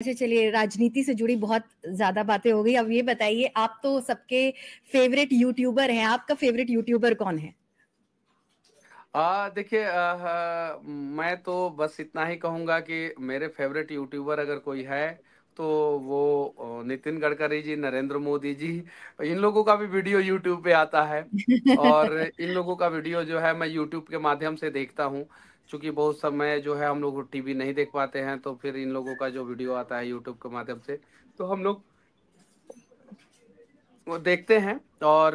अच्छा चलिए राजनीति से जुड़ी बहुत ज्यादा बातें हो गई अब ये बताइए आप तो सबके फेवरेट यूट्यूबर हैं आपका फेवरेट यूट्यूबर कौन है देखिए मैं तो बस इतना ही कहूंगा कि मेरे फेवरेट यूट्यूबर अगर कोई है तो वो नितिन गडकरी जी नरेंद्र मोदी जी इन लोगों का भी वीडियो यूट्यूब पे आता है और इन लोगों का वीडियो जो है मैं यूट्यूब के माध्यम से देखता हूँ चूंकि बहुत समय जो है हम लोग टीवी नहीं देख पाते हैं तो फिर इन लोगों का जो वीडियो आता है यूट्यूब के माध्यम से तो हम लोग वो देखते हैं और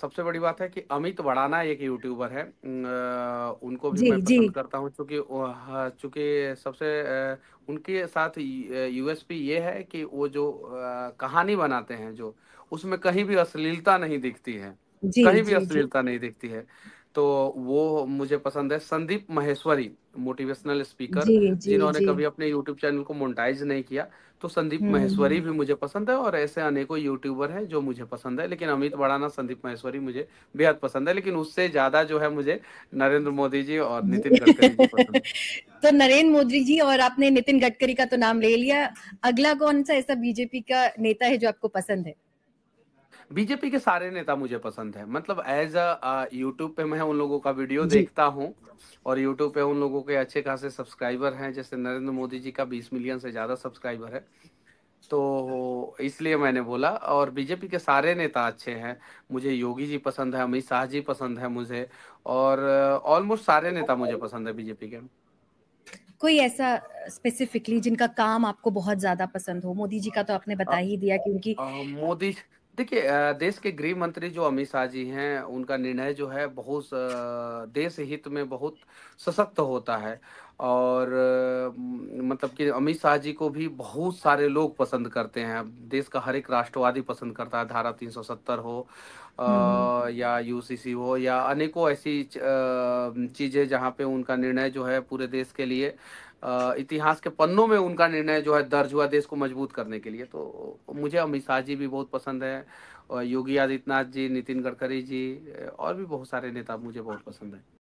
सबसे बड़ी बात है कि अमित वड़ाना एक यूट्यूबर है उनको भी जी, मैं पसंद करता हूँ चूंकि हाँ, चूंकि सबसे उनके साथ यूएसपी ये है कि वो जो कहानी बनाते हैं जो उसमें कहीं भी अश्लीलता नहीं दिखती है जी, कहीं भी अश्लीलता नहीं दिखती है तो वो मुझे पसंद है संदीप महेश्वरी मोटिवेशनल स्पीकर जिन्होंने कभी अपने यूट्यूब चैनल को मोनिटाइज नहीं किया तो संदीप हम्म, महेश्वरी हम्म। भी मुझे पसंद है और ऐसे अनेकों यूट्यूबर हैं जो मुझे पसंद है लेकिन अमित बड़ाना संदीप महेश्वरी मुझे बेहद पसंद है लेकिन उससे ज्यादा जो है मुझे नरेंद्र मोदी जी और नितिन गडकरी तो नरेंद्र मोदी जी और आपने नितिन गडकरी का तो नाम ले लिया अगला कौन सा ऐसा बीजेपी का नेता है जो आपको पसंद है बीजेपी के सारे नेता मुझे पसंद है मतलब एज अ यूट्यूब पे मैं उन लोगों का वीडियो देखता हूँ और यूट्यूब पे उन लोगों के अच्छे खासे सब्सक्राइबर हैं जैसे नरेंद्र मोदी जी का बीस मिलियन से ज्यादा सब्सक्राइबर है तो इसलिए मैंने बोला और बीजेपी के सारे नेता अच्छे हैं मुझे योगी जी पसंद है अमित शाह जी पसंद है मुझे और ऑलमोस्ट uh, सारे नेता मुझे पसंद है बीजेपी के कोई ऐसा स्पेसिफिकली जिनका काम आपको बहुत ज्यादा पसंद हो मोदी जी का तो आपने बता ही दिया कि उनकी मोदी देखिए देश के गृह मंत्री जो अमित शाह जी हैं उनका निर्णय जो है बहुत देश हित में बहुत सशक्त होता है और मतलब कि अमित शाह जी को भी बहुत सारे लोग पसंद करते हैं देश का हर एक राष्ट्रवादी पसंद करता है धारा 370 हो आ, या यूसीसी हो या अनेकों ऐसी चीजें जहाँ पे उनका निर्णय जो है पूरे देश के लिए इतिहास के पन्नों में उनका निर्णय जो है दर्ज हुआ देश को मजबूत करने के लिए तो मुझे अमित शाह जी भी बहुत पसंद है और योगी आदित्यनाथ जी नितिन गडकरी जी और भी बहुत सारे नेता मुझे बहुत पसंद है